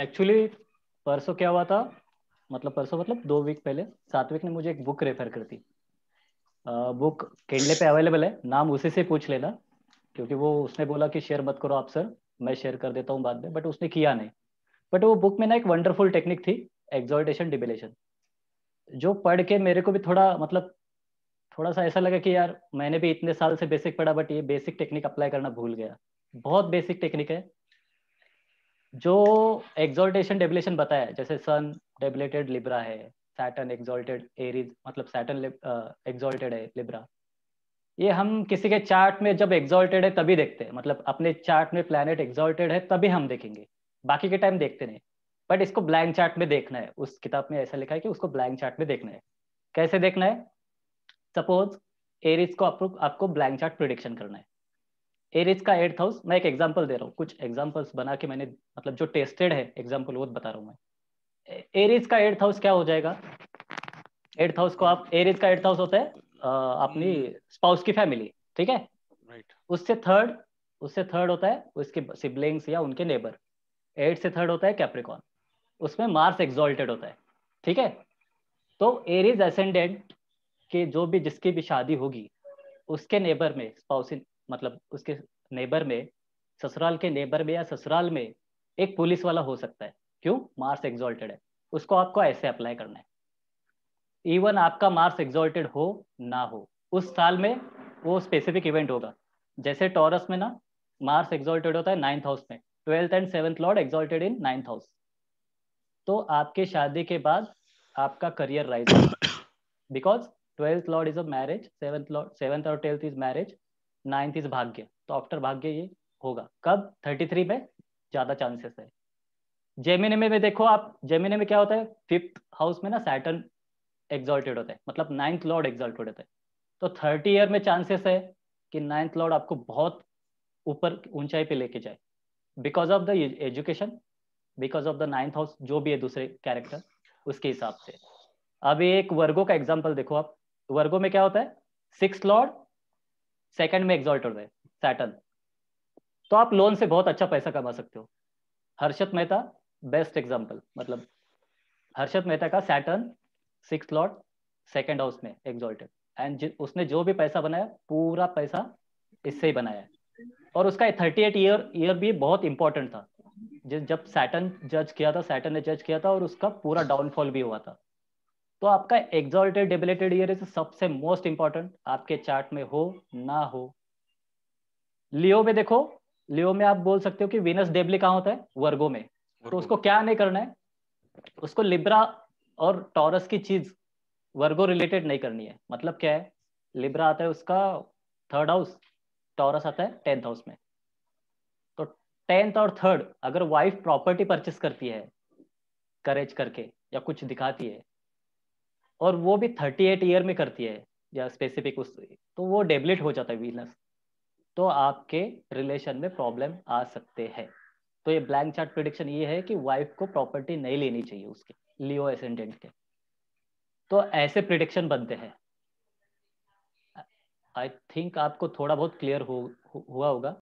Actually परसों क्या हुआ था मतलब परसों मतलब दो वीक पहले सात वीक ने मुझे एक बुक रेफर कर दी बुक केडले पे अवेलेबल है नाम उसी से पूछ लेना क्योंकि वो उसने बोला कि शेयर मत करो आप सर मैं शेयर कर देता हूँ बाद में बट उसने किया नहीं बट वो बुक में ना एक वंडरफुल टेक्निक थी एग्जॉर्टेशन डिबिलेशन जो पढ़ के मेरे को भी थोड़ा मतलब थोड़ा सा ऐसा लगा कि यार मैंने भी इतने साल से बेसिक पढ़ा बट ये बेसिक टेक्निक अप्लाई करना भूल गया बहुत बेसिक टेक्निक है जो एग्जोल्टेशन डेबलेशन बताया जैसे सन डेबलेटेड लिब्रा है सैटन एग्जोल्टेड एरीज मतलब सैटन एक्सोल्टेड है लिब्रा ये हम किसी के चार्ट में जब एग्जोल्टेड है तभी देखते हैं मतलब अपने चार्ट में प्लैनेट एग्जोल्टेड है तभी हम देखेंगे बाकी के टाइम देखते नहीं बट इसको ब्लैंक चार्ट में देखना है उस किताब में ऐसा लिखा है कि उसको ब्लैंक चार्ट में देखना है कैसे देखना है सपोज एरिज को आपको आपको ब्लैंक चार्ट प्रोडिक्शन करना है एरिज का एट्थ हाउस मैं एक एग्जाम्पल दे रहा हूँ कुछ एग्जाम्पल्स बना के मैंने मतलब जो टेस्टेड है एग्जाम्पल वो बता रहा हूँ मैं एरिज का एट्थ हाउस क्या हो जाएगा एट्थ हाउस को आप एरिज का एट्थ हाउस होता है अपनी स्पाउस hmm. की फैमिली ठीक है right. उससे थर्ड उससे थर्ड होता है उसके सिबलिंग्स या उनके नेबर एट से थर्ड होता है कैप्रिकॉन उसमें मार्स एग्जॉल्टेड होता है ठीक है तो एरिज असेंडेंट के जो भी जिसकी भी शादी होगी उसके नेबर में स्पाउस मतलब उसके नेबर में ससुराल के नेबर में या ससुराल में एक पुलिस वाला हो सकता है क्यों मार्स एग्जॉल्टेड है उसको आपको ऐसे अप्लाई करना है इवन आपका मार्स एग्जॉल्टेड हो ना हो उस साल में वो स्पेसिफिक इवेंट होगा जैसे टॉरस में ना मार्स एग्जॉल्टेड होता है नाइन्थ हाउस में twelfth and seventh lord exalted in ninth house तो आपके शादी के बाद आपका career rise because twelfth lord is a marriage seventh lord seventh और twelfth is marriage ninth is भाग्य तो आफ्टर भाग्य ये होगा कब थर्टी थ्री में ज्यादा चांसेस है जेमिनी में देखो आप जेमिनी में क्या होता है फिफ्थ हाउस में ना सैटर्न एग्जॉल्टेड होता है मतलब नाइन्थ लॉर्ड एग्जॉल्टेड होता है तो थर्टी ईयर में चांसेस है कि नाइन्थ लॉर्ड आपको बहुत ऊपर ऊंचाई पे लेके जाए because of the education because of the ninth house जो भी है दूसरे कैरेक्टर उसके हिसाब से अब एक वर्गो का एग्जाम्पल देखो आप वर्गो में क्या होता है सिक्स लॉर्ड सेकंड में एग्जॉल्टेड है सैटन तो आप लोन से बहुत अच्छा पैसा कमा सकते हो हर्षद मेहता बेस्ट एग्जाम्पल मतलब हर्षद मेहता का Saturn six lord second house में एग्जॉल्टेड एंड उसने जो भी पैसा बनाया पूरा पैसा इससे ही बनाया और उसका थर्टी एट ईयर ईयर भी बहुत इंपॉर्टेंट था जब सैटन जज किया था सैटन ने जज किया था और उसका पूरा डाउनफॉल भी हुआ था तो आपका एग्जॉल्टेड डेबिलेटेड ईयर इज सबसे मोस्ट इंपॉर्टेंट आपके चार्ट में हो ना हो लियो में देखो लियो में आप बोल सकते हो कि वीनस डेबली कहाँ होता है वर्गो में वर्गो। तो उसको क्या नहीं करना है उसको लिब्रा और टॉरस की चीज वर्गो रिलेटेड नहीं करनी है मतलब क्या है लिब्रा आता है उसका थर्ड हाउस टॉरस आता है टेंथ हाउस में तो टेंथ और थर्ड अगर वाइफ प्रॉपर्टी परचेस करती है करेज करके या कुछ दिखाती है और वो भी थर्टी एट ईयर में करती है या स्पेसिफिक उस तो वो डेबलेट हो जाता है वीनस तो आपके रिलेशन में प्रॉब्लम आ सकते हैं तो ये ब्लैंक चार्ट प्रिडिक्शन ये है कि वाइफ को प्रॉपर्टी नहीं लेनी चाहिए उसके लियो एसेंडेंट के तो ऐसे प्रिडिक्शन बनते हैं आई थिंक आपको थोड़ा बहुत क्लियर हो हुआ होगा